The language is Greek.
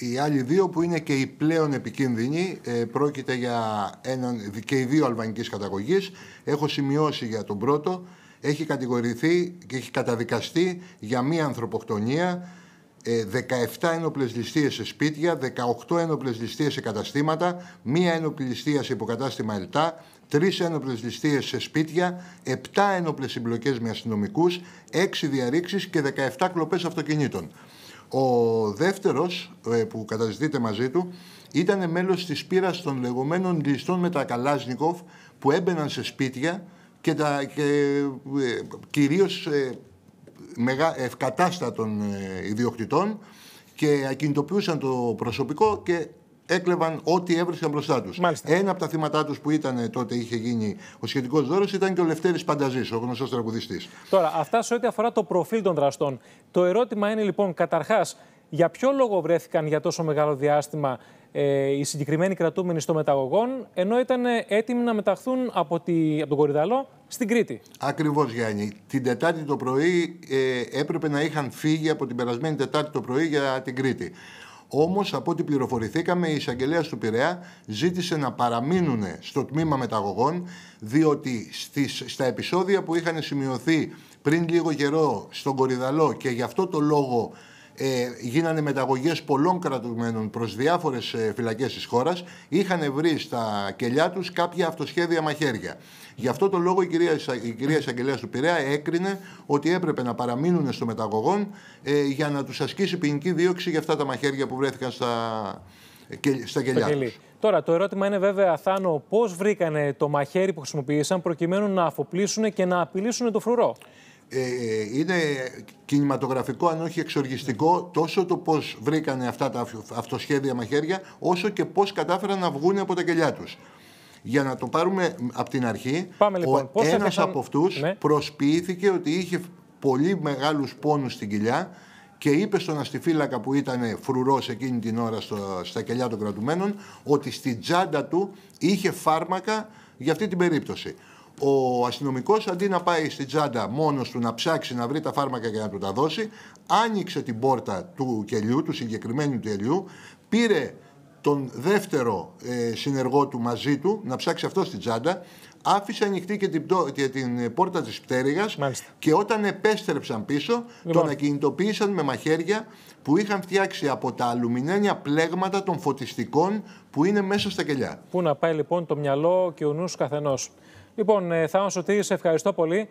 Οι άλλοι δύο που είναι και οι πλέον επικίνδυνοι, ε, πρόκειται για έναν, και οι δύο αλβανικής καταγωγής. Έχω σημειώσει για τον πρώτο, έχει κατηγορηθεί και έχει καταδικαστεί για μία ανθρωποκτονία, 17 ε, ένοπλες ληστείες σε σπίτια, 18 ένοπλες ληστείες σε καταστήματα, μία ένοπλη ληστεία σε υποκατάστημα ΕΛΤΑ, 3 ένοπλες ληστείες σε σπίτια, 7 ενοπλε συμπλοκε με αστυνομικου 6 διαρρηξει και 17 κλοπές αυτοκινήτων. Ο δεύτερος ε, που καταζητείται μαζί του ήταν μέλος της πύρας των λεγόμενων ληστών με τα που έμπαιναν σε σπίτια και, τα, και ε, κυρίως ε, μεγά, ευκατάστατων ιδιοκτητών και ακινητοποιούσαν το προσωπικό και έκλεβαν ό,τι έβρισκαν μπροστά τους. Ένα από τα θύματα τους που ήταν ε, τότε είχε γίνει ο σχετικός δώρος ήταν και ο Λευτέρης Πανταζής, ο γνωστός τραγουδιστής. Τώρα, αυτά σε ό,τι αφορά το προφίλ των δραστών. Το ερώτημα είναι λοιπόν, καταρχάς, για ποιο λόγο βρέθηκαν για τόσο μεγάλο διάστημα ε, οι συγκεκριμένοι κρατούμενοι στο μεταγωγόν, ενώ ήταν έτοιμοι να μεταχθούν από, τη, από τον Κορυδαλό στην Κρήτη. Ακριβώς, Γιάννη. Την Τετάρτη το πρωί ε, έπρεπε να είχαν φύγει από την περασμένη Τετάρτη το πρωί για την Κρήτη. Όμως, από ό,τι πληροφορηθήκαμε, η εισαγγελέα του Πειραιά ζήτησε να παραμείνουν στο τμήμα μεταγωγών, διότι στις, στα επεισόδια που είχαν σημειωθεί πριν λίγο καιρό στον Κορυδαλό και γι' αυτό το λόγο ε, γίνανε μεταγωγές πολλών κρατουμένων προς διάφορες ε, φυλακές της χώρας, είχαν βρει στα κελιά τους κάποια αυτοσχέδια μαχαίρια. Γι' αυτό το λόγο η κυρία, η κυρία Εισαγγελέας του Πειραιά έκρινε ότι έπρεπε να παραμείνουν στο μεταγωγόν ε, για να τους ασκήσει ποινική δίωξη για αυτά τα μαχαίρια που βρέθηκαν στα, ε, στα κελιά τους. Τώρα, το ερώτημα είναι βέβαια, Θάνο, πώς βρήκανε το μαχαίρι που χρησιμοποίησαν προκειμένου να αφοπλίσουν και να απειλήσουν το φρουρό. Ε, ε, είναι κινηματογραφικό, αν όχι εξοργιστικό, τόσο το πώς βρήκανε αυτά τα αυτοσχέδια μαχαίρια, όσο και πώς κατάφεραν να βγουν από τα κελιά τους. Για να το πάρουμε από την αρχή, Πάμε, λοιπόν. ο ένας από αυτούς ναι. προσποιήθηκε ότι είχε πολύ μεγάλους πόνους στην κοιλιά και είπε στον αστιφύλακα που ήταν φρουρός εκείνη την ώρα στα κελιά των κρατουμένων ότι στην τσάντα του είχε φάρμακα για αυτή την περίπτωση ο αστυνομικός αντί να πάει στην τσάντα μόνος του να ψάξει να βρει τα φάρμακα και να του τα δώσει, άνοιξε την πόρτα του κελιού, του συγκεκριμένου κελιού, πήρε τον δεύτερο ε, συνεργό του μαζί του να ψάξει αυτό στην τσάντα, άφησε ανοιχτή και την, την πόρτα της πτέρυγας και όταν επέστρεψαν πίσω λοιπόν. τον ακινητοποίησαν με μαχαίρια που είχαν φτιάξει από τα αλουμινένια πλέγματα των φωτιστικών που είναι μέσα στα κελιά. Πού να πάει λοιπόν το μυαλό και ο νους καθενός. Λοιπόν, ε, Θάνος Σωτήρης, σε ευχαριστώ πολύ.